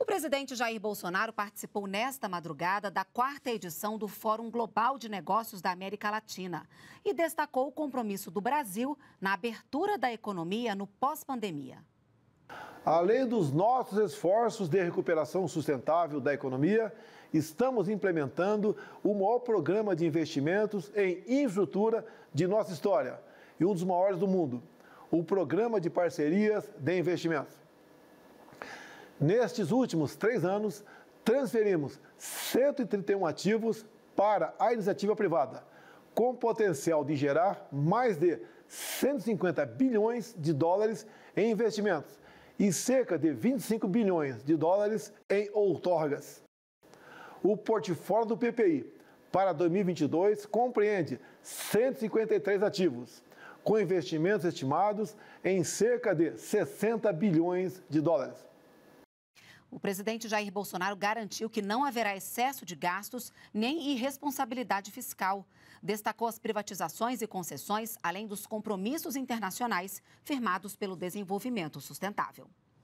O presidente Jair Bolsonaro participou nesta madrugada da quarta edição do Fórum Global de Negócios da América Latina e destacou o compromisso do Brasil na abertura da economia no pós-pandemia. Além dos nossos esforços de recuperação sustentável da economia, estamos implementando o maior programa de investimentos em infraestrutura de nossa história e um dos maiores do mundo o Programa de Parcerias de Investimentos. Nestes últimos três anos, transferimos 131 ativos para a iniciativa privada, com potencial de gerar mais de 150 bilhões de dólares em investimentos e cerca de 25 bilhões de dólares em outorgas. O portfólio do PPI para 2022 compreende 153 ativos, com investimentos estimados em cerca de 60 bilhões de dólares. O presidente Jair Bolsonaro garantiu que não haverá excesso de gastos nem irresponsabilidade fiscal. Destacou as privatizações e concessões, além dos compromissos internacionais firmados pelo desenvolvimento sustentável.